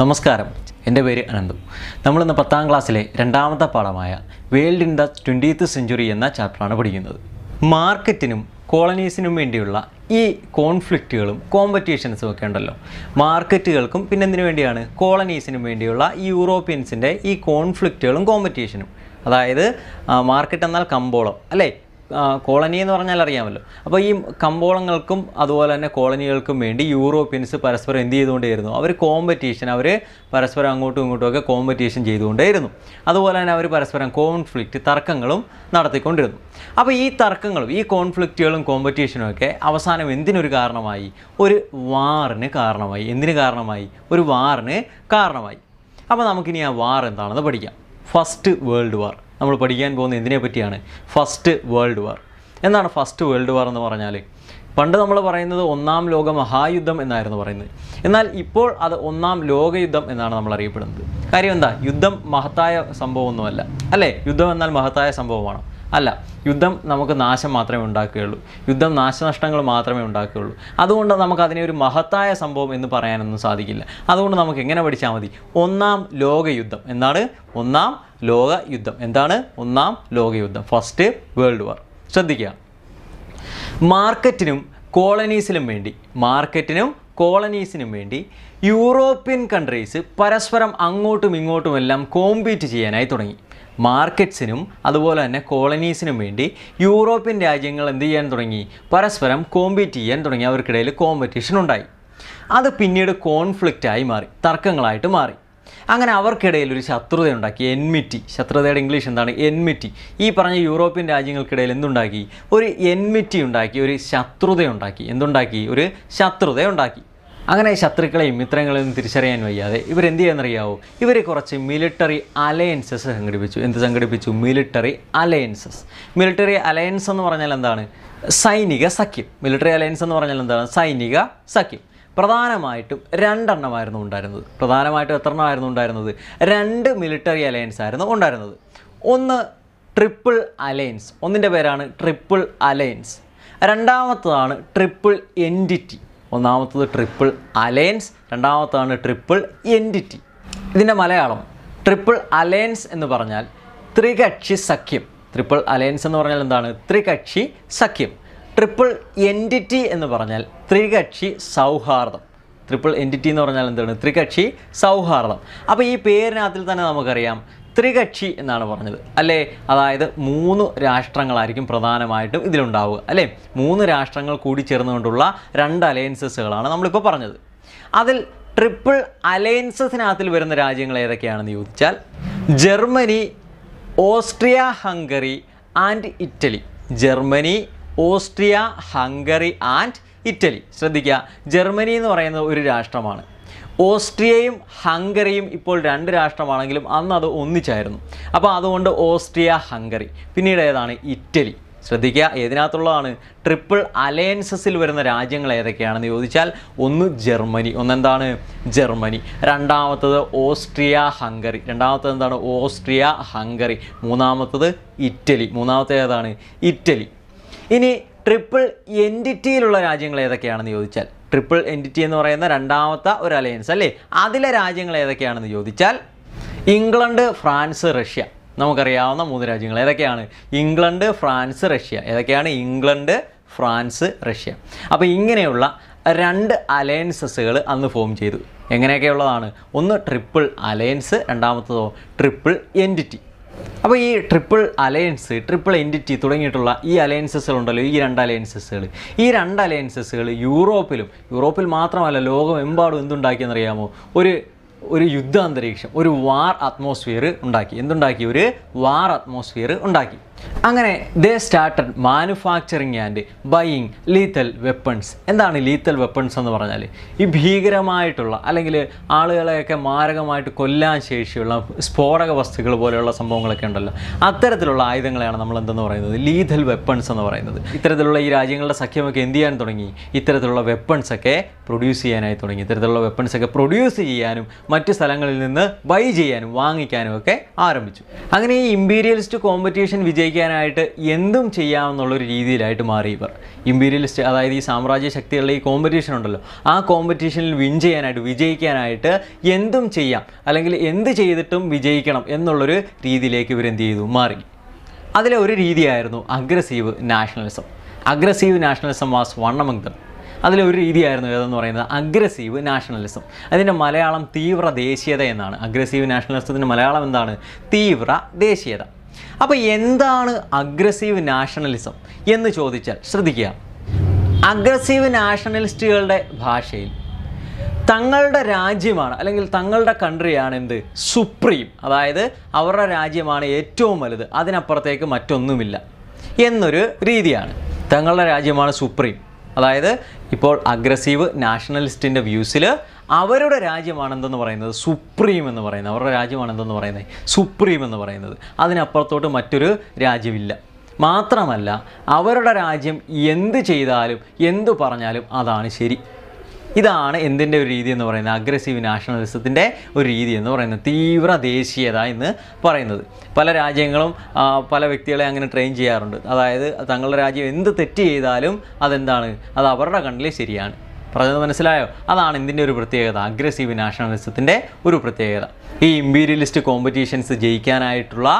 നമസ്കാരം എൻ്റെ പേര് അനന്തു നമ്മളിന്ന് പത്താം ക്ലാസ്സിലെ രണ്ടാമത്തെ പാഠമായ world in the twentieth century എന്ന ചാപ്റ്ററാണ് പഠിക്കുന്നത് മാർക്കറ്റിനും കോളനീസിനും വേണ്ടിയുള്ള ഈ കോൺഫ്ലിക്റ്റുകളും കോമ്പറ്റീഷൻസും ഒക്കെ ഉണ്ടല്ലോ മാർക്കറ്റുകൾക്കും പിന്നെ എന്തിനു വേണ്ടിയാണ് കോളനീസിനും വേണ്ടിയുള്ള ഈ യൂറോപ്യൻസിൻ്റെ ഈ കോൺഫ്ലിക്റ്റുകളും കോമ്പറ്റീഷനും അതായത് മാർക്കറ്റ് എന്നാൽ കമ്പോളം അല്ലേ കോളനി എന്ന് പറഞ്ഞാൽ അറിയാമല്ലോ അപ്പോൾ ഈ കമ്പോളങ്ങൾക്കും അതുപോലെ തന്നെ കോളനികൾക്കും വേണ്ടി യൂറോപ്യൻസ് പരസ്പരം എന്ത് ചെയ്തുകൊണ്ടേയിരുന്നു അവർ കോമ്പറ്റീഷൻ അവർ പരസ്പരം അങ്ങോട്ടും ഇങ്ങോട്ടും ഒക്കെ കോമ്പറ്റീഷൻ ചെയ്തുകൊണ്ടേയിരുന്നു അതുപോലെ തന്നെ അവർ പരസ്പരം കോൺഫ്ലിക്റ്റ് തർക്കങ്ങളും നടത്തിക്കൊണ്ടിരുന്നു അപ്പോൾ ഈ തർക്കങ്ങളും ഈ കോൺഫ്ലിക്റ്റുകളും കോമ്പറ്റീഷനും ഒക്കെ അവസാനം എന്തിനൊരു കാരണമായി ഒരു വാറിന് കാരണമായി എന്തിന് കാരണമായി ഒരു വാറിന് കാരണമായി അപ്പോൾ നമുക്കിനി ആ വാർ എന്താണെന്ന് പഠിക്കാം ഫസ്റ്റ് വേൾഡ് വാർ നമ്മൾ പഠിക്കാൻ പോകുന്ന എന്തിനെ പറ്റിയാണ് ഫസ്റ്റ് വേൾഡ് വാർ എന്താണ് ഫസ്റ്റ് വേൾഡ് വാർ എന്ന് പറഞ്ഞാൽ പണ്ട് നമ്മൾ പറയുന്നത് ഒന്നാം ലോക മഹായുദ്ധം എന്നായിരുന്നു പറയുന്നത് എന്നാൽ ഇപ്പോൾ അത് ഒന്നാം ലോകയുദ്ധം എന്നാണ് നമ്മൾ അറിയപ്പെടുന്നത് കാര്യം എന്താ യുദ്ധം മഹത്തായ സംഭവമൊന്നുമല്ല അല്ലേ യുദ്ധം എന്നാൽ മഹത്തായ സംഭവമാണ് അല്ല യുദ്ധം നമുക്ക് നാശം മാത്രമേ ഉണ്ടാക്കുകയുള്ളൂ യുദ്ധം നാശനഷ്ടങ്ങൾ മാത്രമേ ഉണ്ടാക്കുകയുള്ളൂ അതുകൊണ്ട് നമുക്ക് അതിനെ ഒരു മഹത്തായ സംഭവം എന്ന് പറയാനൊന്നും സാധിക്കില്ല അതുകൊണ്ട് നമുക്ക് എങ്ങനെ പഠിച്ചാൽ മതി ഒന്നാം ലോകയുദ്ധം എന്താണ് ഒന്നാം ലോക യുദ്ധം എന്താണ് ഒന്നാം ലോകയുദ്ധം ഫസ്റ്റ് വേൾഡ് വാർ ശ്രദ്ധിക്കുക മാർക്കറ്റിനും കോളനീസിനും വേണ്ടി മാർക്കറ്റിനും കോളനീസിനും വേണ്ടി യൂറോപ്യൻ കൺട്രീസ് പരസ്പരം അങ്ങോട്ടും ഇങ്ങോട്ടുമെല്ലാം കോമ്പീറ്റ് ചെയ്യാനായി തുടങ്ങി മാർക്കറ്റ്സിനും അതുപോലെ തന്നെ കോളനീസിനും വേണ്ടി യൂറോപ്യൻ രാജ്യങ്ങൾ എന്ത് ചെയ്യാൻ തുടങ്ങി പരസ്പരം കോമ്പീറ്റ് ചെയ്യാൻ തുടങ്ങി അവർക്കിടയിൽ കോമ്പറ്റീഷൻ ഉണ്ടായി അത് പിന്നീട് കോൺഫ്ലിക്റ്റായി മാറി തർക്കങ്ങളായിട്ട് മാറി അങ്ങനെ അവർക്കിടയിൽ ഒരു ഉണ്ടാക്കി എൻമിറ്റി ശത്രുതയുടെ ഇംഗ്ലീഷ് എന്താണ് എൻമിറ്റി ഈ പറഞ്ഞ യൂറോപ്യൻ രാജ്യങ്ങൾക്കിടയിൽ എന്തുണ്ടാക്കി ഒരു എൻമിറ്റി ഉണ്ടാക്കി ഒരു ശത്രുതയുണ്ടാക്കി എന്തുണ്ടാക്കി ഒരു ശത്രുതയുണ്ടാക്കി അങ്ങനെ ശത്രുക്കളെയും മിത്രങ്ങളെയും തിരിച്ചറിയാൻ വയ്യാതെ ഇവരെന്ത് ചെയ്യാന്നറിയാവോ ഇവർ കുറച്ച് മിലിറ്ററി അലയൻസസ് സംഘടിപ്പിച്ചു എന്ത് സംഘടിപ്പിച്ചു മിലിറ്ററി അലയൻസസ് മിലിറ്ററി അലയൻസ് എന്ന് പറഞ്ഞാൽ എന്താണ് സൈനിക സഖ്യം മിലിറ്ററി അലയൻസ് എന്ന് പറഞ്ഞാൽ എന്താണ് സൈനിക സഖ്യം പ്രധാനമായിട്ടും രണ്ടെണ്ണമായിരുന്നു ഉണ്ടായിരുന്നത് പ്രധാനമായിട്ടും എത്ര എണ്ണമായിരുന്നു ഉണ്ടായിരുന്നത് രണ്ട് മിലിറ്ററി അലയൻസ് ആയിരുന്നു ഉണ്ടായിരുന്നത് ഒന്ന് ട്രിപ്പിൾ അലയൻസ് ഒന്നിൻ്റെ പേരാണ് ട്രിപ്പിൾ അലയൻസ് രണ്ടാമത്തതാണ് ട്രിപ്പിൾ എൻറ്റിറ്റി ഒന്നാമത്തത് ട്രിപ്പിൾ അലയൻസ് രണ്ടാമത്താണ് ട്രിപ്പിൾ എൻറ്റിറ്റി ഇതിൻ്റെ മലയാളം ട്രിപ്പിൾ അലയൻസ് എന്ന് പറഞ്ഞാൽ ത്രികക്ഷി സഖ്യം ട്രിപ്പിൾ അലയൻസ് എന്ന് പറഞ്ഞാൽ എന്താണ് ത്രികക്ഷി സഖ്യം ട്രിപ്പിൾ എൻറ്റിറ്റി എന്ന് പറഞ്ഞാൽ ത്രികക്ഷി സൗഹാർദ്ദം ട്രിപ്പിൾ എൻറ്റിറ്റി എന്ന് പറഞ്ഞാൽ എന്താണ് ത്രികക്ഷി സൗഹാർദ്ദം അപ്പോൾ ഈ പേരിനകത്തിൽ തന്നെ നമുക്കറിയാം ത്രികക്ഷി എന്നാണ് പറഞ്ഞത് അല്ലേ അതായത് മൂന്ന് രാഷ്ട്രങ്ങളായിരിക്കും പ്രധാനമായിട്ടും ഇതിലുണ്ടാവുക അല്ലേ മൂന്ന് രാഷ്ട്രങ്ങൾ കൂടി ചേർന്നുകൊണ്ടുള്ള രണ്ട് അലയൻസസുകളാണ് നമ്മളിപ്പോൾ പറഞ്ഞത് അതിൽ ട്രിപ്പിൾ അലയൻസസിനകത്തിൽ വരുന്ന രാജ്യങ്ങൾ ഏതൊക്കെയാണെന്ന് ചോദിച്ചാൽ Germany Austria Hungary and Italy Germany Austria Hungary and Italy ശ്രദ്ധിക്കുക ജർമ്മനി എന്ന് പറയുന്നത് ഒരു രാഷ്ട്രമാണ് ഓസ്ട്രിയയും ഹംഗറിയും ഇപ്പോൾ രണ്ട് രാഷ്ട്രമാണെങ്കിലും അന്ന് അത് ഒന്നിച്ചായിരുന്നു അപ്പോൾ അതുകൊണ്ട് ഓസ്ട്രിയ ഹംഗറി പിന്നീട് ഏതാണ് ഇറ്റലി ശ്രദ്ധിക്കുക ഏതിനകത്തുള്ളതാണ് ട്രിപ്പിൾ അലയൻസസിൽ വരുന്ന രാജ്യങ്ങൾ ഏതൊക്കെയാണെന്ന് ചോദിച്ചാൽ ഒന്ന് ജർമ്മനി ഒന്നെന്താണ് ജർമ്മനി രണ്ടാമത്തത് ഓസ്ട്രിയ ഹംഗറി രണ്ടാമത്തത് എന്താണ് ഓസ്ട്രിയ ഹംഗറി മൂന്നാമത്തത് ഇറ്റലി മൂന്നാമത്തെ ഏതാണ് ഇറ്റലി ഇനി ട്രിപ്പിൾ എൻറ്റിറ്റിയിലുള്ള രാജ്യങ്ങൾ ഏതൊക്കെയാണെന്ന് ചോദിച്ചാൽ ട്രിപ്പിൾ എൻറ്റിറ്റി എന്ന് പറയുന്ന രണ്ടാമത്തെ ഒരു അലയൻസ് അല്ലേ അതിലെ രാജ്യങ്ങൾ ഏതൊക്കെയാണെന്ന് ചോദിച്ചാൽ ഇംഗ്ലണ്ട് ഫ്രാൻസ് റഷ്യ നമുക്കറിയാവുന്ന മൂന്ന് രാജ്യങ്ങൾ ഏതൊക്കെയാണ് ഇംഗ്ലണ്ട് ഫ്രാൻസ് റഷ്യ ഏതൊക്കെയാണ് ഇംഗ്ലണ്ട് ഫ്രാൻസ് റഷ്യ അപ്പോൾ ഇങ്ങനെയുള്ള രണ്ട് അലയൻസസുകൾ അന്ന് ഫോം ചെയ്തു എങ്ങനെയൊക്കെയുള്ളതാണ് ഒന്ന് ട്രിപ്പിൾ അലയൻസ് രണ്ടാമത്തതോ ട്രിപ്പിൾ എൻറ്റിറ്റി അപ്പോൾ ഈ ട്രിപ്പിൾ അലയൻസ് ട്രിപ്പിൾ എൻറ്റിറ്റി തുടങ്ങിയിട്ടുള്ള ഈ അലയൻസസുകൾ ഉണ്ടല്ലോ ഈ രണ്ട് അലയൻസസുകൾ ഈ രണ്ട് അലയൻസസുകൾ യൂറോപ്പിലും യൂറോപ്പിൽ മാത്രമല്ല ലോകമെമ്പാടും എന്തുണ്ടാക്കിയെന്നറിയാമോ ഒരു ഒരു യുദ്ധാന്തരീക്ഷം ഒരു വാർ അറ്റ്മോസ്ഫിയർ ഉണ്ടാക്കി എന്തുണ്ടാക്കി ഒരു വാർ അറ്റ്മോസ്ഫിയർ ഉണ്ടാക്കി അങ്ങനെ they started manufacturing and buying lethal weapons എന്താണ് ലീത്തൽ വെപ്പൺസ് എന്ന് പറഞ്ഞാൽ ഈ ഭീകരമായിട്ടുള്ള അല്ലെങ്കിൽ ആളുകളെയൊക്കെ മാരകമായിട്ട് കൊല്ലാൻ ശേഷിയുള്ള സ്ഫോടക വസ്തുക്കൾ പോലെയുള്ള സംഭവങ്ങളൊക്കെ ഉണ്ടല്ലോ അത്തരത്തിലുള്ള ആയുധങ്ങളെയാണ് നമ്മൾ എന്തെന്ന് പറയുന്നത് ലീതൽ വെപ്പൺസ് എന്ന് പറയുന്നത് ഇത്തരത്തിലുള്ള ഈ രാജ്യങ്ങളുടെ സഖ്യമൊക്കെ എന്ത് ചെയ്യാൻ തുടങ്ങി ഇത്തരത്തിലുള്ള വെപ്പൺസൊക്കെ പ്രൊഡ്യൂസ് ചെയ്യാനായി തുടങ്ങി ഇത്തരത്തിലുള്ള വെപ്പൺസൊക്കെ പ്രൊഡ്യൂസ് ചെയ്യാനും മറ്റ് സ്ഥലങ്ങളിൽ നിന്ന് ബൈ ചെയ്യാനും വാങ്ങിക്കാനും ഒക്കെ ആരംഭിച്ചു അങ്ങനെ ഈ ഇമ്പീരിയലിസ്റ്റ് കോമ്പറ്റീഷൻ വിജയി വിജയിക്കാനായിട്ട് എന്തും ചെയ്യാമെന്നുള്ളൊരു രീതിയിലായിട്ട് മാറി ഇവർ ഇമ്പീരിയലിസ്റ്റ് അതായത് ഈ സാമ്രാജ്യ ശക്തികളുടെ ഈ കോമ്പറ്റീഷൻ ഉണ്ടല്ലോ ആ കോമ്പറ്റീഷനിൽ വിൻ ചെയ്യാനായിട്ട് വിജയിക്കാനായിട്ട് എന്തും ചെയ്യാം അല്ലെങ്കിൽ എന്ത് ചെയ്തിട്ടും വിജയിക്കണം എന്നുള്ളൊരു രീതിയിലേക്ക് ഇവർ എന്ത് ചെയ്തു മാറി അതിലെ ഒരു രീതിയായിരുന്നു aggressive nationalism aggressive nationalism was one among them അതിലെ ഒരു രീതിയായിരുന്നു ഏതെന്ന് പറയുന്നത് അഗ്രസീവ് നാഷണലിസം അതിൻ്റെ മലയാളം തീവ്ര ദേശീയത എന്നാണ് അഗ്രസീവ് നാഷണലിസത്തിൻ്റെ മലയാളം എന്താണ് തീവ്ര ദേശീയത അപ്പോൾ എന്താണ് അഗ്രസീവ് നാഷണലിസം എന്ന് ചോദിച്ചാൽ ശ്രദ്ധിക്കുക അഗ്രസീവ് നാഷണലിസ്റ്റുകളുടെ ഭാഷയിൽ തങ്ങളുടെ രാജ്യമാണ് അല്ലെങ്കിൽ തങ്ങളുടെ കൺട്രിയാണ് എന്ത് സുപ്രീം അതായത് അവരുടെ രാജ്യമാണ് ഏറ്റവും വലുത് അതിനപ്പുറത്തേക്ക് മറ്റൊന്നുമില്ല എന്നൊരു രീതിയാണ് തങ്ങളുടെ രാജ്യമാണ് സുപ്രീം അതായത് ഇപ്പോൾ അഗ്രസീവ് നാഷണലിസ്റ്റിൻ്റെ വ്യൂസിൽ അവരുടെ രാജ്യമാണ് എന്തെന്ന് പറയുന്നത് സുപ്രീം എന്ന് പറയുന്നത് അവരുടെ രാജ്യമാണ് എന്തെന്ന് പറയുന്നത് സുപ്രീം എന്ന് പറയുന്നത് അതിനപ്പുറത്തോട്ട് മറ്റൊരു രാജ്യമില്ല മാത്രമല്ല അവരുടെ രാജ്യം എന്ത് ചെയ്താലും എന്തു പറഞ്ഞാലും അതാണ് ശരി ഇതാണ് എന്തിൻ്റെ ഒരു രീതി എന്ന് പറയുന്നത് അഗ്രസീവ് നാഷണലിസത്തിൻ്റെ ഒരു രീതി എന്ന് പറയുന്നത് തീവ്ര ദേശീയത എന്ന് പറയുന്നത് പല രാജ്യങ്ങളും പല വ്യക്തികളെ അങ്ങനെ ട്രെയിൻ ചെയ്യാറുണ്ട് അതായത് തങ്ങളുടെ രാജ്യം എന്ത് തെറ്റ് ചെയ്താലും അതെന്താണ് അത് അവരുടെ കണ്ണിൽ ശരിയാണ് പറഞ്ഞത് മനസ്സിലായോ അതാണ് ഇതിൻ്റെ ഒരു പ്രത്യേകത അഗ്രസീവ് നാഷണലിസത്തിൻ്റെ ഒരു പ്രത്യേകത ഈ ഇമ്പീരിയലിസ്റ്റ് കോമ്പറ്റീഷൻസ് ജയിക്കാനായിട്ടുള്ള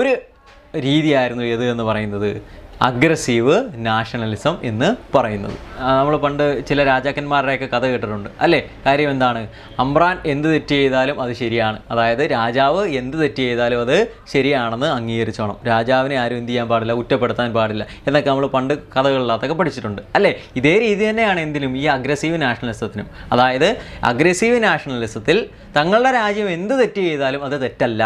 ഒരു രീതിയായിരുന്നു ഏത് എന്ന് പറയുന്നത് അഗ്രസീവ് നാഷണലിസം എന്ന് പറയുന്നത് നമ്മൾ പണ്ട് ചില രാജാക്കന്മാരുടെയൊക്കെ കഥ കേട്ടിട്ടുണ്ട് അല്ലേ കാര്യം എന്താണ് അമ്രാൻ എന്ത് തെറ്റ് ചെയ്താലും അത് ശരിയാണ് അതായത് രാജാവ് എന്ത് തെറ്റ് ചെയ്താലും അത് ശരിയാണെന്ന് അംഗീകരിച്ചോണം രാജാവിനെ ആരും എന്ത് ചെയ്യാൻ പാടില്ല കുറ്റപ്പെടുത്താൻ പാടില്ല എന്നൊക്കെ നമ്മൾ പണ്ട് കഥകളിലകത്തൊക്കെ പഠിച്ചിട്ടുണ്ട് അല്ലേ ഇതേ രീതി തന്നെയാണ് എന്തിനും ഈ അഗ്രസീവ് നാഷണലിസത്തിനും അതായത് അഗ്രസീവ് നാഷണലിസത്തിൽ തങ്ങളുടെ രാജ്യം എന്ത് തെറ്റ് ചെയ്താലും അത് തെറ്റല്ല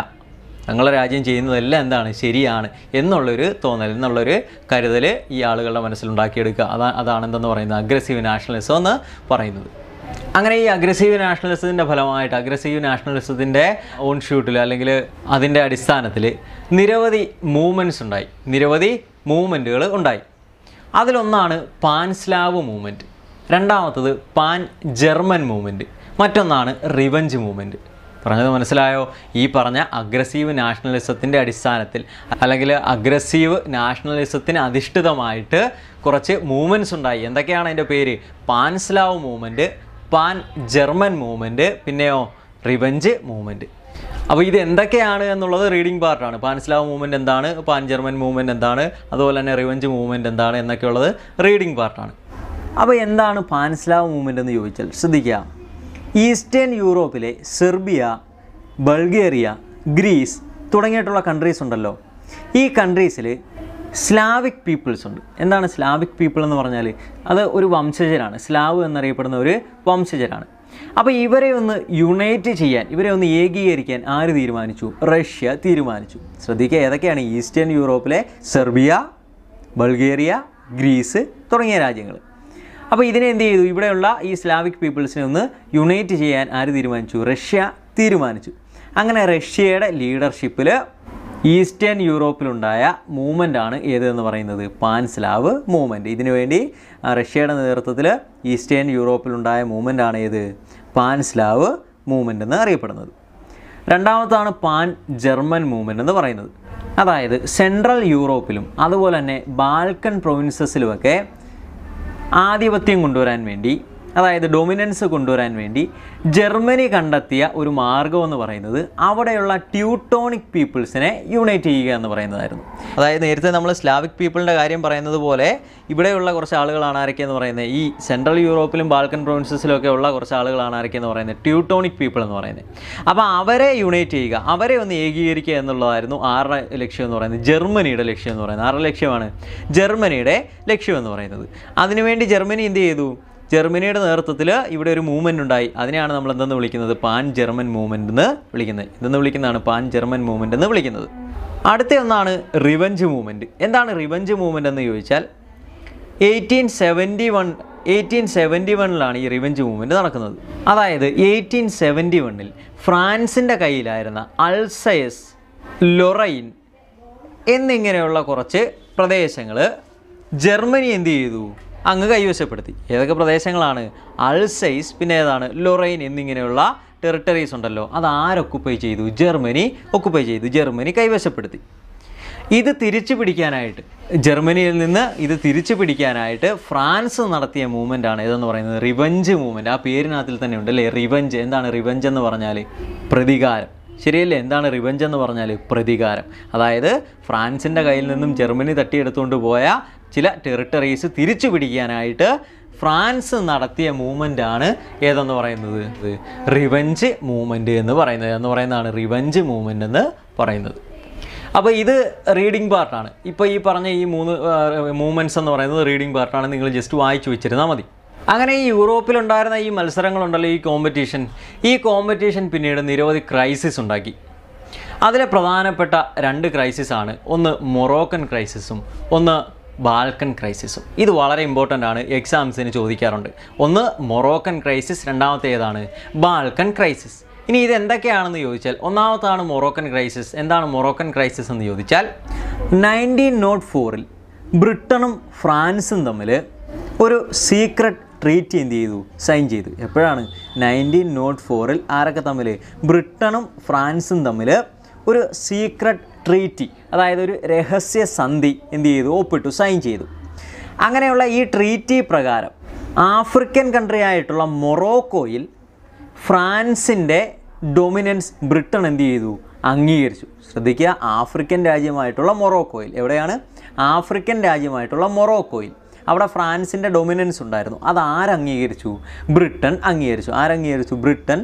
തങ്ങളെ രാജ്യം ചെയ്യുന്നതെല്ലാം എന്താണ് ശരിയാണ് എന്നുള്ളൊരു തോന്നൽ എന്നുള്ളൊരു കരുതൽ ഈ ആളുകളുടെ മനസ്സിലുണ്ടാക്കിയെടുക്കുക അതാ അതാണെന്തെന്ന് പറയുന്നത് അഗ്രസീവ് നാഷണലിസം എന്ന് പറയുന്നത് അങ്ങനെ ഈ അഗ്രസീവ് നാഷണലിസത്തിൻ്റെ ഫലമായിട്ട് അഗ്രസീവ് നാഷണലിസത്തിൻ്റെ ഓൺ ഷൂട്ടിൽ അല്ലെങ്കിൽ അതിൻ്റെ അടിസ്ഥാനത്തിൽ നിരവധി മൂവ്മെൻറ്റ്സ് ഉണ്ടായി നിരവധി മൂവ്മെൻറ്റുകൾ ഉണ്ടായി അതിലൊന്നാണ് പാൻ സ്ലാവ് മൂവ്മെൻറ്റ് രണ്ടാമത്തത് പാൻ ജർമ്മൻ മൂവ്മെൻറ്റ് മറ്റൊന്നാണ് റിവഞ്ച് മൂവ്മെൻറ്റ് പറഞ്ഞത് മനസ്സിലായോ ഈ പറഞ്ഞ അഗ്രസീവ് നാഷണലിസത്തിൻ്റെ അടിസ്ഥാനത്തിൽ അല്ലെങ്കിൽ അഗ്രസീവ് നാഷണലിസത്തിന് അധിഷ്ഠിതമായിട്ട് കുറച്ച് മൂവ്മെൻറ്റ്സ് ഉണ്ടായി എന്തൊക്കെയാണ് അതിൻ്റെ പേര് panslav movement pan German movement പിന്നെയോ റിവഞ്ച് മൂവ്മെൻറ്റ് അപ്പോൾ ഇത് എന്തൊക്കെയാണ് എന്നുള്ളത് റീഡിംഗ് പാർട്ടാണ് പാൻസ്ലാവ് മൂവ്മെൻറ്റ് എന്താണ് പാൻ ജർമ്മൻ മൂവ്മെൻറ്റ് എന്താണ് അതുപോലെ തന്നെ റിവഞ്ച് മൂവ്മെൻറ്റ് എന്താണ് എന്നൊക്കെയുള്ളത് റീഡിംഗ് പാർട്ടാണ് അപ്പോൾ എന്താണ് പാൻസ്ലാവ് മൂവ്മെൻറ്റ് എന്ന് ചോദിച്ചാൽ ശ്രദ്ധിക്കുക ഈസ്റ്റേൺ യൂറോപ്പിലെ സെർബിയ ബൾഗേറിയ ഗ്രീസ് തുടങ്ങിയിട്ടുള്ള കൺട്രീസ് ഉണ്ടല്ലോ ഈ കൺട്രീസിൽ സ്ലാവിക് പീപ്പിൾസ് ഉണ്ട് എന്താണ് സ്ലാവിക് പീപ്പിൾ എന്ന് പറഞ്ഞാൽ അത് ഒരു വംശജരാണ് സ്ലാവ് എന്നറിയപ്പെടുന്ന ഒരു വംശജരാണ് അപ്പോൾ ഇവരെ ഒന്ന് യുണൈറ്റ് ചെയ്യാൻ ഇവരെ ഒന്ന് ഏകീകരിക്കാൻ ആര് തീരുമാനിച്ചു റഷ്യ തീരുമാനിച്ചു ശ്രദ്ധിക്കുക ഏതൊക്കെയാണ് ഈസ്റ്റേൺ യൂറോപ്പിലെ സെർബിയ ബൾഗേറിയ ഗ്രീസ് തുടങ്ങിയ രാജ്യങ്ങൾ അപ്പോൾ ഇതിനെ എന്ത് ചെയ്തു ഇവിടെയുള്ള ഈ സ്ലാവിക് പീപ്പിൾസിനെ ഒന്ന് യുണൈറ്റ് ചെയ്യാൻ ആര് തീരുമാനിച്ചു റഷ്യ തീരുമാനിച്ചു അങ്ങനെ റഷ്യയുടെ ലീഡർഷിപ്പിൽ ഈസ്റ്റേൺ യൂറോപ്പിലുണ്ടായ മൂവ്മെൻ്റ് ആണ് ഏതെന്ന് പറയുന്നത് പാൻസ്ലാവ് മൂവ്മെൻറ്റ് ഇതിനുവേണ്ടി റഷ്യയുടെ നേതൃത്വത്തിൽ ഈസ്റ്റേൺ യൂറോപ്പിലുണ്ടായ മൂവ്മെൻ്റ് ആണ് ഏത് പാൻസ്ലാവ് മൂവ്മെൻ്റ് എന്ന് അറിയപ്പെടുന്നത് രണ്ടാമത്താണ് പാൻ ജർമ്മൻ മൂവ്മെൻ്റ് എന്ന് പറയുന്നത് അതായത് സെൻട്രൽ യൂറോപ്പിലും അതുപോലെ തന്നെ ബാൽക്കൺ പ്രൊവിൻസസിലുമൊക്കെ ആധിപത്യം കൊണ്ടുവരാൻ വേണ്ടി അതായത് ഡൊമിനൻസ് കൊണ്ടുവരാൻ വേണ്ടി ജർമ്മനി കണ്ടെത്തിയ ഒരു മാർഗം എന്ന് പറയുന്നത് അവിടെയുള്ള ട്യൂട്ടോണിക് പീപ്പിൾസിനെ യുണൈറ്റ് ചെയ്യുക എന്ന് പറയുന്നതായിരുന്നു അതായത് നേരത്തെ നമ്മൾ സ്ലാവിക് പീപ്പിളിൻ്റെ കാര്യം പറയുന്നത് പോലെ ഇവിടെയുള്ള കുറച്ച് ആളുകളാണ് എന്ന് പറയുന്നത് ഈ സെൻട്രൽ യൂറോപ്പിലും ബാൾക്കൻ പ്രൊവിൻസസിലൊക്കെ ഉള്ള കുറച്ച് ആളുകളാണ് എന്ന് പറയുന്നത് ട്യൂട്ടോണിക് പീപ്പിൾ എന്ന് പറയുന്നത് അപ്പോൾ അവരെ യുണൈറ്റ് ചെയ്യുക അവരെ ഒന്ന് ഏകീകരിക്കുക എന്നുള്ളതായിരുന്നു ആറര ലക്ഷ്യം എന്ന് പറയുന്നത് ജർമ്മനിയുടെ ലക്ഷ്യം എന്ന് പറയുന്നത് ആറര ലക്ഷ്യമാണ് ജർമ്മനിയുടെ ലക്ഷ്യം എന്ന് പറയുന്നത് അതിനുവേണ്ടി ജർമ്മനി എന്ത് ചെയ്തു ജർമ്മനിയുടെ നേതൃത്വത്തിൽ ഇവിടെ ഒരു മൂവ്മെൻ്റ് ഉണ്ടായി അതിനെയാണ് നമ്മൾ എന്തെന്ന് വിളിക്കുന്നത് പാൻ ജർമ്മൻ മൂവ്മെൻ്റ് എന്ന് വിളിക്കുന്നത് എന്തെന്ന് വിളിക്കുന്നതാണ് പാൻ ജർമ്മൻ മൂവ്മെൻ്റ് എന്ന് വിളിക്കുന്നത് അടുത്ത ഒന്നാണ് റിവഞ്ച് മൂവ്മെൻറ്റ് എന്താണ് റിവഞ്ച് മൂവ്മെൻ്റ് എന്ന് ചോദിച്ചാൽ eighteen seventy one eighteen seventy വണ്ണിലാണ് ഈ റിവഞ്ച് മൂവ്മെൻറ്റ് നടക്കുന്നത് അതായത് എയ്റ്റീൻ സെവൻറ്റി വണ്ണിൽ ഫ്രാൻസിൻ്റെ കയ്യിലായിരുന്ന അൾസയസ് ലൊറൈൻ എന്നിങ്ങനെയുള്ള കുറച്ച് പ്രദേശങ്ങൾ ജർമ്മനി എന്ത് ചെയ്തു അങ്ങ് കൈവശപ്പെടുത്തി ഏതൊക്കെ പ്രദേശങ്ങളാണ് അൾസൈസ് പിന്നെ ഏതാണ് ലൊറൈൻ എന്നിങ്ങനെയുള്ള ടെറിട്ടറീസ് ഉണ്ടല്ലോ അത് ആരൊക്കുപ്പൈ ചെയ്തു ജർമ്മനി ഒക്കുപ്പൈ ചെയ്തു ജർമ്മനി കൈവശപ്പെടുത്തി ഇത് തിരിച്ചു പിടിക്കാനായിട്ട് ജർമ്മനിയിൽ നിന്ന് ഇത് തിരിച്ചു പിടിക്കാനായിട്ട് ഫ്രാൻസ് നടത്തിയ മൂവ്മെൻ്റ് ആണ് ഇതെന്ന് പറയുന്നത് റിവഞ്ച് മൂവ്മെൻറ്റ് ആ പേരിനകത്തിൽ തന്നെ ഉണ്ട് അല്ലേ റിവഞ്ച് എന്താണ് റിവഞ്ച് എന്ന് പറഞ്ഞാൽ പ്രതികാരം ശരിയല്ലേ എന്താണ് റിവഞ്ച് എന്ന് പറഞ്ഞാൽ പ്രതികാരം അതായത് ഫ്രാൻസിൻ്റെ കയ്യിൽ നിന്നും ജർമ്മനി തട്ടിയെടുത്തുകൊണ്ട് പോയ ചില ടെറിട്ടറീസ് തിരിച്ചു പിടിക്കാനായിട്ട് ഫ്രാൻസ് നടത്തിയ മൂവ്മെൻ്റ് ആണ് ഏതെന്ന് പറയുന്നത് റിവഞ്ച് മൂവ്മെൻ്റ് എന്ന് പറയുന്നത് എന്ന് പറയുന്നതാണ് റിവഞ്ച് മൂവ്മെൻ്റ് എന്ന് പറയുന്നത് അപ്പോൾ ഇത് റീഡിംഗ് പാർട്ടാണ് ഇപ്പോൾ ഈ പറഞ്ഞ ഈ മൂന്ന് മൂവ്മെൻറ്റ്സ് എന്ന് പറയുന്നത് റീഡിംഗ് പാർട്ടാണ് നിങ്ങൾ ജസ്റ്റ് വായിച്ചു വെച്ചിരുന്നാൽ മതി അങ്ങനെ ഈ യൂറോപ്പിലുണ്ടായിരുന്ന ഈ മത്സരങ്ങളുണ്ടല്ലോ ഈ കോമ്പറ്റീഷൻ ഈ കോമ്പറ്റീഷൻ പിന്നീട് നിരവധി ക്രൈസിസ് ഉണ്ടാക്കി അതിലെ പ്രധാനപ്പെട്ട രണ്ട് ക്രൈസിസാണ് ഒന്ന് മൊറോക്കൻ ക്രൈസിസും ഒന്ന് ബാൽക്കൻ ക്രൈസിസും ഇത് വളരെ ഇമ്പോർട്ടൻ്റ് ആണ് എക്സാംസിന് ചോദിക്കാറുണ്ട് ഒന്ന് മൊറോക്കൻ ക്രൈസിസ് ഏതാണ് ബാൽക്കൻ ക്രൈസിസ് ഇനി ഇത് എന്തൊക്കെയാണെന്ന് ചോദിച്ചാൽ ഒന്നാമത്താണ് മൊറോക്കൻ ക്രൈസിസ് എന്താണ് മൊറോക്കൻ ക്രൈസിസ് എന്ന് ചോദിച്ചാൽ നയൻറ്റീൻ നോട്ട് oh ഫോറിൽ ബ്രിട്ടനും ഫ്രാൻസും തമ്മിൽ ഒരു സീക്രട്ട് ട്രീറ്റ് എന്ത് ചെയ്തു സൈൻ ചെയ്തു എപ്പോഴാണ് നയൻറ്റീൻ നോട്ട് ഫോറിൽ ആരൊക്കെ തമ്മിൽ ബ്രിട്ടനും ഫ്രാൻസും തമ്മിൽ ഒരു സീക്രട്ട് ട്രീറ്റി അതായത് ഒരു രഹസ്യ സന്ധി എന്ത് ചെയ്തു ഒപ്പിട്ടു സൈൻ ചെയ്തു അങ്ങനെയുള്ള ഈ ട്രീറ്റി പ്രകാരം ആഫ്രിക്കൻ കൺട്രി ആയിട്ടുള്ള മൊറോക്കോയിൽ ഫ്രാൻസിൻ്റെ ഡൊമിനൻസ് ബ്രിട്ടൻ എന്ത് ചെയ്തു അംഗീകരിച്ചു ശ്രദ്ധിക്കുക ആഫ്രിക്കൻ രാജ്യമായിട്ടുള്ള മൊറോക്കോയിൽ എവിടെയാണ് ആഫ്രിക്കൻ രാജ്യമായിട്ടുള്ള മൊറോക്കോയിൽ അവിടെ ഫ്രാൻസിൻ്റെ ഡൊമിനൻസ് ഉണ്ടായിരുന്നു അത് ആരംഗീകരിച്ചു ബ്രിട്ടൻ അംഗീകരിച്ചു ആരംഗീകരിച്ചു ബ്രിട്ടൻ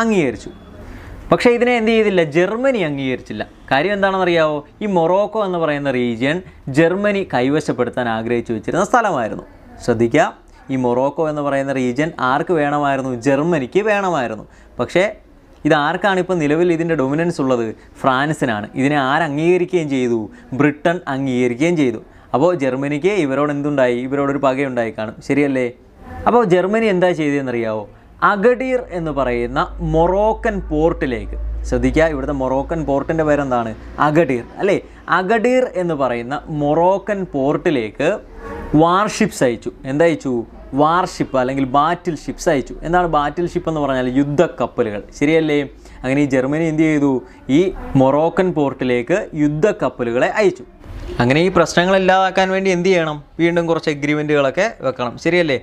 അംഗീകരിച്ചു പക്ഷേ ഇതിനെ എന്ത് ചെയ്തില്ല ജർമ്മനി അംഗീകരിച്ചില്ല കാര്യം എന്താണെന്നറിയാവോ ഈ മൊറോക്കോ എന്ന് പറയുന്ന റീജിയൻ ജർമ്മനി കൈവശപ്പെടുത്താൻ ആഗ്രഹിച്ചു വെച്ചിരുന്ന സ്ഥലമായിരുന്നു ശ്രദ്ധിക്കാം ഈ മൊറോക്കോ എന്ന് പറയുന്ന റീജിയൻ ആർക്ക് വേണമായിരുന്നു ജർമ്മനിക്ക് വേണമായിരുന്നു പക്ഷേ ഇത് ആർക്കാണ് ഇപ്പോൾ നിലവിൽ ഇതിൻ്റെ ഡൊമിനൻസ് ഉള്ളത് ഫ്രാൻസിനാണ് ഇതിനെ ആര് ചെയ്തു ബ്രിട്ടൻ അംഗീകരിക്കുകയും ചെയ്തു അപ്പോൾ ജർമ്മനിക്ക് ഇവരോട് എന്തുണ്ടായി ഇവരോടൊരു പകയുണ്ടായി കാണും ശരിയല്ലേ അപ്പോൾ ജർമ്മനി എന്താ ചെയ്തതെന്നറിയാവോ അഗഡീർ എന്ന് പറയുന്ന മൊറോക്കൻ പോർട്ടിലേക്ക് ശ്രദ്ധിക്കുക ഇവിടുത്തെ മൊറോക്കൻ പോർട്ടിൻ്റെ പേരെന്താണ് അഗഡീർ അല്ലേ അഗഡീർ എന്ന് പറയുന്ന മൊറോക്കൻ പോർട്ടിലേക്ക് വാർഷിപ്സ് അയച്ചു എന്തയച്ചു വാർഷിപ്പ് അല്ലെങ്കിൽ ബാറ്റിൽ ഷിപ്സ് അയച്ചു എന്താണ് ബാറ്റിൽ ഷിപ്പ് എന്ന് പറഞ്ഞാൽ യുദ്ധക്കപ്പലുകൾ ശരിയല്ലേ അങ്ങനെ ഈ ജർമ്മനി എന്ത് ചെയ്തു ഈ മൊറോക്കൻ പോർട്ടിലേക്ക് യുദ്ധക്കപ്പലുകളെ അയച്ചു അങ്ങനെ ഈ പ്രശ്നങ്ങൾ ഇല്ലാതാക്കാൻ വേണ്ടി എന്ത് ചെയ്യണം വീണ്ടും കുറച്ച് എഗ്രിമെൻറ്റുകളൊക്കെ വെക്കണം ശരിയല്ലേ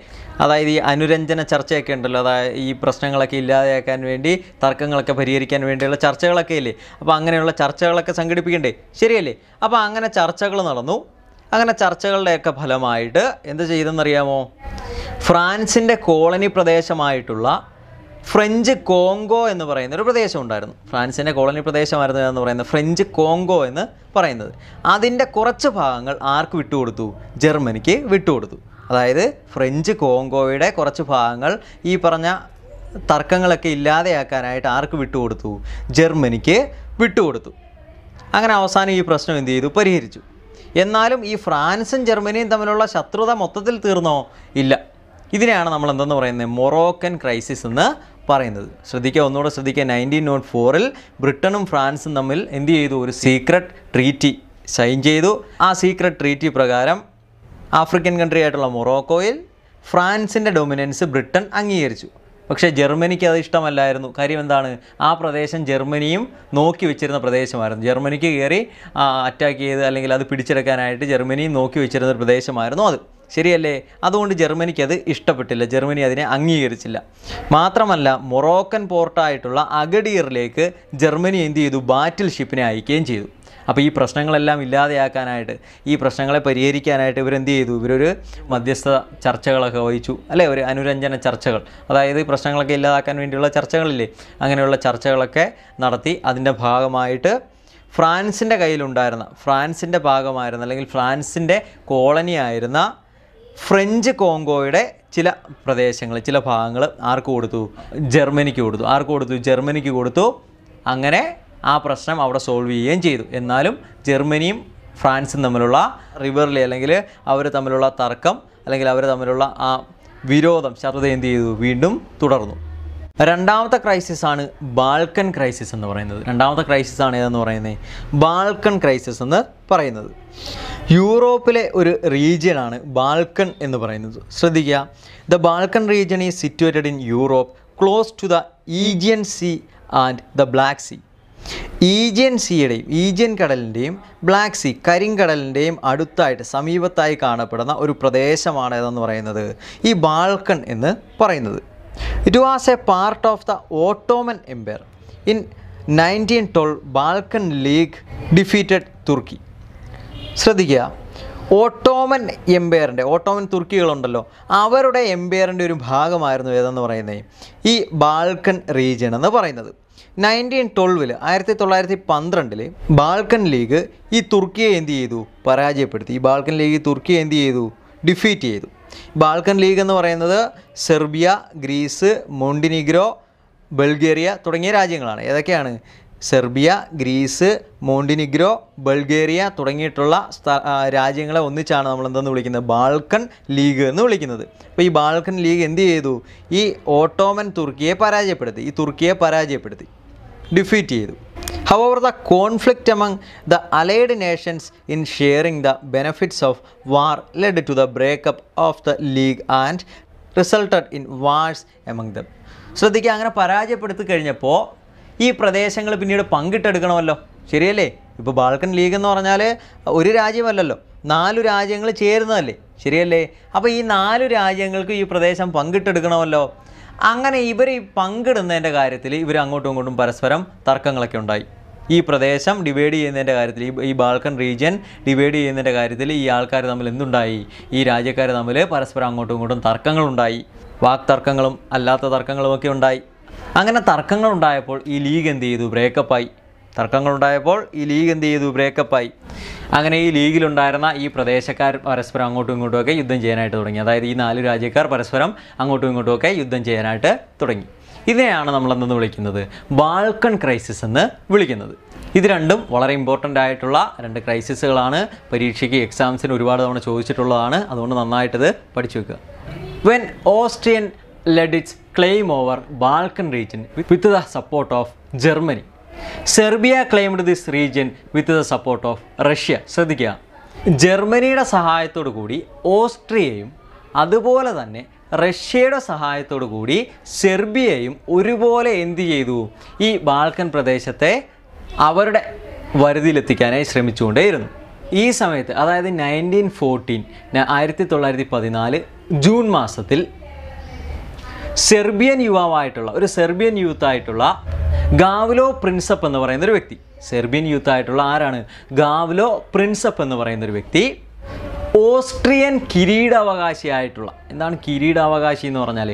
അതായത് ഈ അനുരഞ്ജന ചർച്ചയൊക്കെ ഉണ്ടല്ലോ അതായത് ഈ പ്രശ്നങ്ങളൊക്കെ ഇല്ലാതെയാക്കാൻ വേണ്ടി തർക്കങ്ങളൊക്കെ പരിഹരിക്കാൻ വേണ്ടിയുള്ള ചർച്ചകളൊക്കെ ഇല്ലേ അപ്പോൾ അങ്ങനെയുള്ള ചർച്ചകളൊക്കെ സംഘടിപ്പിക്കണ്ടേ ശരിയല്ലേ അപ്പോൾ അങ്ങനെ ചർച്ചകൾ നടന്നു അങ്ങനെ ചർച്ചകളുടെയൊക്കെ ഫലമായിട്ട് എന്ത് ചെയ്തെന്നറിയാമോ ഫ്രാൻസിൻ്റെ കോളനി പ്രദേശമായിട്ടുള്ള ഫ്രഞ്ച് കോങ്കോ എന്ന് പറയുന്ന ഒരു പ്രദേശം ഉണ്ടായിരുന്നു ഫ്രാൻസിൻ്റെ കോളനി പ്രദേശമായിരുന്നു എന്ന് പറയുന്ന ഫ്രഞ്ച് കോങ്കോ എന്ന് പറയുന്നത് അതിൻ്റെ കുറച്ച് ഭാഗങ്ങൾ ആർക്ക് വിട്ടുകൊടുത്തു ജർമ്മനിക്ക് വിട്ടുകൊടുത്തു അതായത് ഫ്രഞ്ച് കോങ്കോയുടെ കുറച്ച് ഭാഗങ്ങൾ ഈ പറഞ്ഞ തർക്കങ്ങളൊക്കെ ഇല്ലാതെയാക്കാനായിട്ട് ആർക്ക് വിട്ടുകൊടുത്തു ജർമ്മനിക്ക് വിട്ടുകൊടുത്തു അങ്ങനെ അവസാനം ഈ പ്രശ്നം എന്ത് ചെയ്തു പരിഹരിച്ചു എന്നാലും ഈ ഫ്രാൻസും ജർമ്മനിയും തമ്മിലുള്ള ശത്രുത മൊത്തത്തിൽ തീർന്നോ ഇല്ല ഇതിനെയാണ് നമ്മൾ എന്തെന്ന് പറയുന്നത് മൊറോക്കൻ ക്രൈസിസ് എന്ന് പറയുന്നത് ശ്രദ്ധിക്കുക ഒന്നുകൂടെ ശ്രദ്ധിക്കുക നയൻറ്റീൻ നോട്ട് oh ഫോറിൽ ബ്രിട്ടനും ഫ്രാൻസും തമ്മിൽ എന്ത് ചെയ്തു ഒരു സീക്രട്ട് ട്രീറ്റി സൈൻ ചെയ്തു ആ സീക്രട്ട് ട്രീറ്റി പ്രകാരം ആഫ്രിക്കൻ കൺട്രി ആയിട്ടുള്ള മൊറോക്കോയിൽ ഫ്രാൻസിൻ്റെ ഡൊമിനൻസ് ബ്രിട്ടൻ അംഗീകരിച്ചു പക്ഷേ ജർമ്മനിക്ക് അത് ഇഷ്ടമല്ലായിരുന്നു കാര്യം എന്താണ് ആ പ്രദേശം ജർമ്മനിയും നോക്കി വെച്ചിരുന്ന പ്രദേശമായിരുന്നു ജർമ്മനിക്ക് കയറി അറ്റാക്ക് ചെയ്ത് അല്ലെങ്കിൽ അത് പിടിച്ചെടുക്കാനായിട്ട് ജർമ്മനിയും നോക്കി വെച്ചിരുന്ന ഒരു പ്രദേശമായിരുന്നു അത് ശരിയല്ലേ അതുകൊണ്ട് ജർമ്മനിക്ക് അത് ഇഷ്ടപ്പെട്ടില്ല ജർമ്മനി അതിനെ അംഗീകരിച്ചില്ല മാത്രമല്ല മൊറോക്കൻ പോർട്ടായിട്ടുള്ള അഗഡിയറിലേക്ക് ജർമ്മനി എന്ത് ചെയ്തു ബാറ്റിൽ ഷിപ്പിനെ അയക്കുകയും ചെയ്തു അപ്പോൾ ഈ പ്രശ്നങ്ങളെല്ലാം ഇല്ലാതെയാക്കാനായിട്ട് ഈ പ്രശ്നങ്ങളെ പരിഹരിക്കാനായിട്ട് ഇവരെന്ത് ചെയ്തു ഇവരൊരു മധ്യസ്ഥ ചർച്ചകളൊക്കെ വഹിച്ചു അല്ലേ ഒരു അനുരഞ്ജന ചർച്ചകൾ അതായത് ഈ പ്രശ്നങ്ങളൊക്കെ ഇല്ലാതാക്കാൻ വേണ്ടിയുള്ള ചർച്ചകളില്ലേ അങ്ങനെയുള്ള ചർച്ചകളൊക്കെ നടത്തി അതിൻ്റെ ഭാഗമായിട്ട് ഫ്രാൻസിൻ്റെ കയ്യിലുണ്ടായിരുന്ന ഫ്രാൻസിൻ്റെ ഭാഗമായിരുന്ന അല്ലെങ്കിൽ ഫ്രാൻസിൻ്റെ കോളനി ആയിരുന്ന ഫ്രഞ്ച് കോങ്കോയുടെ ചില പ്രദേശങ്ങൾ ചില ഭാഗങ്ങൾ ആർക്ക് കൊടുത്തു ജർമ്മനിക്ക് കൊടുത്തു ആർക്ക് കൊടുത്തു ജർമ്മനിക്ക് കൊടുത്തു അങ്ങനെ ആ പ്രശ്നം അവിടെ സോൾവ് ചെയ്യുകയും ചെയ്തു എന്നാലും ജർമ്മനിയും ഫ്രാൻസും തമ്മിലുള്ള റിവറിലെ അല്ലെങ്കിൽ അവർ തമ്മിലുള്ള തർക്കം അല്ലെങ്കിൽ അവർ തമ്മിലുള്ള ആ വിരോധം ശത്രുത എന്ത് ചെയ്തു വീണ്ടും തുടർന്നു രണ്ടാമത്തെ ക്രൈസിസ് ആണ് ബാൾക്കൻ ക്രൈസിസ് എന്ന് പറയുന്നത് രണ്ടാമത്തെ ക്രൈസിസ് ആണ് ഏതെന്ന് പറയുന്നത് ബാൾക്കൻ ക്രൈസിസ് എന്ന് പറയുന്നത് യൂറോപ്പിലെ ഒരു റീജിയനാണ് ബാൾക്കൺ എന്ന് പറയുന്നത് ശ്രദ്ധിക്കുക the Balkan region is situated in Europe close to the Aegean sea and the black sea Aegean സീയുടെയും ഈജിയൻ കടലിൻ്റെയും ബ്ലാക്ക് സീ കരിങ്കടലിൻ്റെയും അടുത്തായിട്ട് സമീപത്തായി കാണപ്പെടുന്ന ഒരു പ്രദേശമാണ് ഏതെന്ന് പറയുന്നത് ഈ ബാൾക്കൺ എന്ന് പറയുന്നത് it was a part of the Ottoman empire in nineteen twelve Balkan league defeated Turkey ശ്രദ്ധിക്കുക ഓട്ടോമൻ എംപയറിൻ്റെ ഓട്ടോമൻ തുർക്കികളുണ്ടല്ലോ അവരുടെ എംപയറിൻ്റെ ഒരു ഭാഗമായിരുന്നു ഏതെന്ന് പറയുന്നത് ഈ ബാൾക്കൺ റീജിയൻ എന്ന് പറയുന്നത് നയൻറ്റീൻ ട്വൽവിൽ ആയിരത്തി തൊള്ളായിരത്തി പന്ത്രണ്ടിൽ ബാൾക്കൻ ലീഗ് ഈ തുർക്കിയെ എന്ത് ചെയ്തു പരാജയപ്പെടുത്തി ഈ ബാൾക്കൻ ലീഗ് തുർക്കിയെ എന്ത് ചെയ്തു ഡിഫീറ്റ് ചെയ്തു ബാൾക്കൻ ലീഗ് എന്ന് പറയുന്നത് സെർബിയ ഗ്രീസ് മോണ്ടിനിഗ്രോ ബൾഗേറിയ തുടങ്ങിയ രാജ്യങ്ങളാണ് ഏതൊക്കെയാണ് സെർബിയ ഗ്രീസ് മോണ്ടിനിഗ്രോ ബൾഗേറിയ തുടങ്ങിയിട്ടുള്ള രാജ്യങ്ങളെ ഒന്നിച്ചാണ് നമ്മൾ എന്തെന്ന് വിളിക്കുന്നത് ബാൽക്കൻ ലീഗ് എന്ന് വിളിക്കുന്നത് അപ്പോൾ ഈ ബാൽക്കൻ ലീഗ് എന്ത് ചെയ്തു ഈ ഓട്ടോമൻ തുർക്കിയെ പരാജയപ്പെടുത്തി ഈ തുർക്കിയെ പരാജയപ്പെടുത്തി ഡിഫീറ്റ് ചെയ്തു however the conflict among the allied nations in sharing the benefits of war led to the breakup of the league and resulted in wars among them ശ്രദ്ധിക്കുക അങ്ങനെ പരാജയപ്പെടുത്തി കഴിഞ്ഞപ്പോൾ ഈ പ്രദേശങ്ങൾ പിന്നീട് പങ്കിട്ടെടുക്കണമല്ലോ ശരിയല്ലേ ഇപ്പോൾ ബാൾക്കൻ ലീഗ് എന്ന് പറഞ്ഞാൽ ഒരു രാജ്യമല്ലല്ലോ നാലു രാജ്യങ്ങൾ ചേരുന്നതല്ലേ ശരിയല്ലേ അപ്പോൾ ഈ നാലു രാജ്യങ്ങൾക്ക് ഈ പ്രദേശം പങ്കിട്ടെടുക്കണമല്ലോ അങ്ങനെ ഇവർ ഈ പങ്കിടുന്നതിൻ്റെ കാര്യത്തിൽ ഇവർ അങ്ങോട്ടും ഇങ്ങോട്ടും പരസ്പരം തർക്കങ്ങളൊക്കെ ഉണ്ടായി ഈ പ്രദേശം ഡിവൈഡ് ചെയ്യുന്നതിൻ്റെ കാര്യത്തിൽ ഈ ബാൾക്കൻ റീജിയൻ ഡിവൈഡ് ചെയ്യുന്നതിൻ്റെ കാര്യത്തിൽ ഈ ആൾക്കാർ തമ്മിൽ എന്തുണ്ടായി ഈ രാജ്യക്കാർ തമ്മിൽ പരസ്പരം അങ്ങോട്ടും ഇങ്ങോട്ടും തർക്കങ്ങളുണ്ടായി വാക് തർക്കങ്ങളും അല്ലാത്ത തർക്കങ്ങളുമൊക്കെ ഉണ്ടായി അങ്ങനെ തർക്കങ്ങളുണ്ടായപ്പോൾ ഈ ലീഗ് എന്ത് ചെയ്തു ബ്രേക്കപ്പായി തർക്കങ്ങളുണ്ടായപ്പോൾ ഈ ലീഗ് എന്ത് ചെയ്തു ബ്രേക്കപ്പായി അങ്ങനെ ഈ ലീഗിലുണ്ടായിരുന്ന ഈ പ്രദേശക്കാർ പരസ്പരം അങ്ങോട്ടും ഇങ്ങോട്ടുമൊക്കെ യുദ്ധം ചെയ്യാനായിട്ട് തുടങ്ങി അതായത് ഈ നാല് രാജ്യക്കാർ പരസ്പരം അങ്ങോട്ടും ഇങ്ങോട്ടുമൊക്കെ യുദ്ധം ചെയ്യാനായിട്ട് തുടങ്ങി ഇതിനെയാണ് നമ്മൾ എന്തെന്ന് വിളിക്കുന്നത് ബാൾക്കൺ ക്രൈസിസ് എന്ന് വിളിക്കുന്നത് ഇത് രണ്ടും വളരെ ഇമ്പോർട്ടൻ്റ് ആയിട്ടുള്ള രണ്ട് ക്രൈസിസുകളാണ് പരീക്ഷയ്ക്ക് എക്സാംസിന് ഒരുപാട് തവണ ചോദിച്ചിട്ടുള്ളതാണ് അതുകൊണ്ട് നന്നായിട്ടത് പഠിച്ചു വെക്കുക when Austrian laid its claim over Balkan region with the support of Germany Serbia claimed this region with the support of Russia ശ്രദ്ധിക്കുക ജർമ്മനിയുടെ സഹായത്തോടു കൂടി ഓസ്ട്രിയയും അതുപോലെ തന്നെ റഷ്യയുടെ സഹായത്തോടു കൂടി സെർബിയയും ഒരുപോലെ എന്തു ചെയ്തു ഈ ബാൾക്കൻ പ്രദേശത്തെ അവരുടെ വരുതിയിലെത്തിക്കാനായി ശ്രമിച്ചുകൊണ്ടേയിരുന്നു ഈ സമയത്ത് അതായത് നയൻറ്റീൻ ഫോർട്ടീൻ ആയിരത്തി തൊള്ളായിരത്തി പതിനാല് ജൂൺ മാസത്തിൽ സെർബിയൻ യുവാവായിട്ടുള്ള ഒരു സെർബിയൻ യൂത്ത് ആയിട്ടുള്ള ഗാവലോ പ്രിൻസപ്പ് എന്ന് പറയുന്ന ഒരു വ്യക്തി സെർബിയൻ യൂത്ത് ആയിട്ടുള്ള ആരാണ് ഗാവലോ പ്രിൻസപ്പ് എന്ന് പറയുന്ന ഒരു വ്യക്തി ഓസ്ട്രിയൻ കിരീടാവകാശിയായിട്ടുള്ള എന്താണ് കിരീടാവകാശി എന്ന് പറഞ്ഞാൽ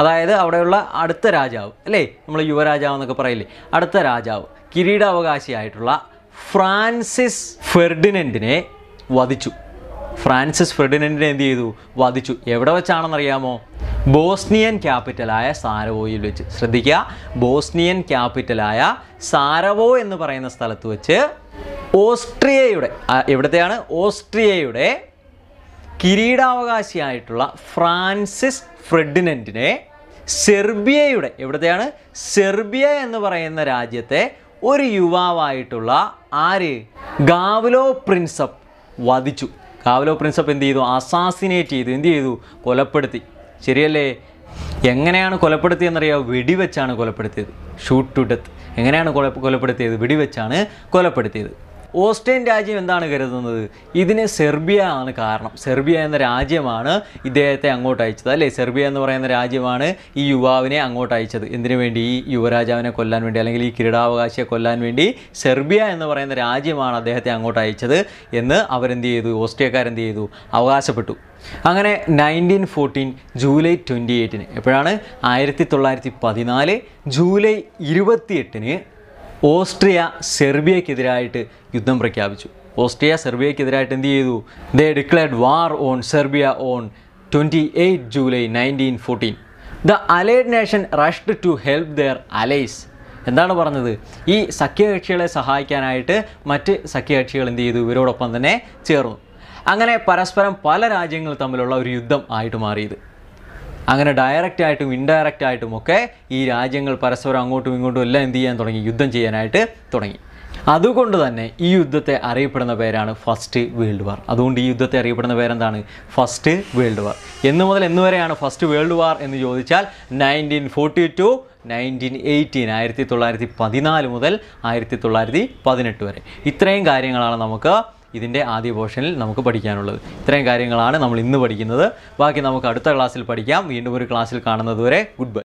അതായത് അവിടെയുള്ള അടുത്ത രാജാവ് അല്ലേ നമ്മൾ യുവരാജാവ് എന്നൊക്കെ പറയില്ലേ അടുത്ത രാജാവ് കിരീടാവകാശിയായിട്ടുള്ള ഫ്രാൻസിസ് ഫെർഡിനൻഡിനെ വധിച്ചു ഫ്രാൻസിസ് ഫ്രെഡിനൻഡിനെ എന്ത് ചെയ്തു വധിച്ചു എവിടെ വെച്ചാണെന്നറിയാമോ ബോസ്നിയൻ ക്യാപിറ്റലായ സാരവോയിൽ വെച്ച് ശ്രദ്ധിക്കുക ബോസ്നിയൻ ക്യാപിറ്റലായ സാരവോ എന്ന് പറയുന്ന സ്ഥലത്ത് വെച്ച് ഓസ്ട്രിയയുടെ എവിടത്തെയാണ് ഓസ്ട്രിയയുടെ കിരീടാവകാശിയായിട്ടുള്ള ഫ്രാൻസിസ് ഫ്രെഡിനൻറ്റിനെ സെർബിയയുടെ എവിടത്തെയാണ് സെർബിയ എന്ന് പറയുന്ന രാജ്യത്തെ ഒരു യുവാവായിട്ടുള്ള ആര് ഗാവ്ലോ പ്രിൻസപ്പ് വധിച്ചു കാവലോ പ്രിൻസപ്പ് എന്ത് ചെയ്തു അസാസിനേറ്റ് ചെയ്തു എന്ത് ചെയ്തു കൊലപ്പെടുത്തി ശരിയല്ലേ എങ്ങനെയാണ് കൊലപ്പെടുത്തിയെന്നറിയാം വെടിവെച്ചാണ് കൊലപ്പെടുത്തിയത് ഷൂട്ട് ടു ഡെത്ത് എങ്ങനെയാണ് കൊല കൊലപ്പെടുത്തിയത് വെടിവെച്ചാണ് കൊലപ്പെടുത്തിയത് ഓസ്ട്രിയൻ രാജ്യം എന്താണ് കരുതുന്നത് ഇതിന് സെർബിയ ആണ് കാരണം സെർബിയ എന്ന രാജ്യമാണ് ഇദ്ദേഹത്തെ അങ്ങോട്ട് അയച്ചത് അല്ലേ സെർബിയ എന്ന് പറയുന്ന രാജ്യമാണ് ഈ യുവാവിനെ അങ്ങോട്ട് അയച്ചത് എന്തിനു വേണ്ടി ഈ യുവരാജാവിനെ കൊല്ലാൻ വേണ്ടി അല്ലെങ്കിൽ ഈ കിരീടാവകാശിയെ കൊല്ലാൻ വേണ്ടി സെർബിയ എന്ന് പറയുന്ന രാജ്യമാണ് അദ്ദേഹത്തെ അങ്ങോട്ട് അയച്ചത് എന്ന് അവരെന്ത് ചെയ്തു ഓസ്ട്രിയക്കാരെന്ത് ചെയ്തു അവകാശപ്പെട്ടു അങ്ങനെ നയൻറ്റീൻ ഫോർട്ടീൻ ജൂലൈ ട്വൻറ്റി എയ്റ്റിന് എപ്പോഴാണ് ആയിരത്തി തൊള്ളായിരത്തി പതിനാല് ജൂലൈ ഇരുപത്തിയെട്ടിന് ഓസ്ട്രിയ സെർബിയക്കെതിരായിട്ട് യുദ്ധം പ്രഖ്യാപിച്ചു ഓസ്ട്രിയ സെർബിയക്കെതിരായിട്ട് എന്ത് ചെയ്തു they declared war on Serbia on twenty eight July nineteen fourteen the allied nation rushed to help their allies എന്താണ് പറഞ്ഞത് ഈ സഖ്യകക്ഷികളെ സഹായിക്കാനായിട്ട് മറ്റ് സഖ്യകക്ഷികൾ എന്ത് ചെയ്തു ഇവരോടൊപ്പം തന്നെ ചേർന്നു അങ്ങനെ പരസ്പരം പല രാജ്യങ്ങൾ തമ്മിലുള്ള ഒരു യുദ്ധം ആയിട്ട് മാറിയത് അങ്ങനെ ഡയറക്റ്റ് ആയിട്ടും ഇൻഡയറക്റ്റ് ആയിട്ടും ഒക്കെ ഈ രാജ്യങ്ങൾ പരസ്പരം അങ്ങോട്ടും ഇങ്ങോട്ടും എല്ലാം എന്ത് ചെയ്യാൻ തുടങ്ങി യുദ്ധം ചെയ്യാനായിട്ട് തുടങ്ങി അതുകൊണ്ട് തന്നെ ഈ യുദ്ധത്തെ അറിയപ്പെടുന്ന പേരാണ് ഫസ്റ്റ് വേൾഡ് വാർ അതുകൊണ്ട് ഈ യുദ്ധത്തെ അറിയപ്പെടുന്ന പേരെന്താണ് ഫസ്റ്റ് വേൾഡ് വാർ എന്ന് മുതൽ എന്ന് വരെയാണ് ഫസ്റ്റ് വേൾഡ് വാർ എന്ന് ചോദിച്ചാൽ nineteen forty two nineteen eighteen ആയിരത്തി തൊള്ളായിരത്തി പതിനാല് മുതൽ ആയിരത്തി തൊള്ളായിരത്തി പതിനെട്ട് വരെ ഇത്രയും കാര്യങ്ങളാണ് നമുക്ക് ഇതിൻ്റെ ആദ്യ പോർഷനിൽ നമുക്ക് പഠിക്കാനുള്ളത് ഇത്രയും കാര്യങ്ങളാണ് നമ്മൾ ഇന്ന് പഠിക്കുന്നത് ബാക്കി നമുക്ക് അടുത്ത ക്ലാസ്സിൽ പഠിക്കാം വീണ്ടും ഒരു ക്ലാസ്സിൽ കാണുന്നതുവരെ ഗുഡ് ബൈ